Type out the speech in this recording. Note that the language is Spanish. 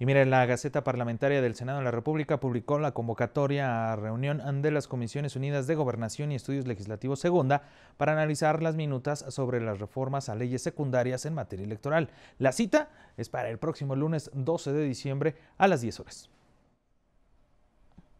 Y miren, la Gaceta Parlamentaria del Senado de la República publicó la convocatoria a reunión de las Comisiones Unidas de Gobernación y Estudios Legislativos Segunda para analizar las minutas sobre las reformas a leyes secundarias en materia electoral. La cita es para el próximo lunes 12 de diciembre a las 10 horas.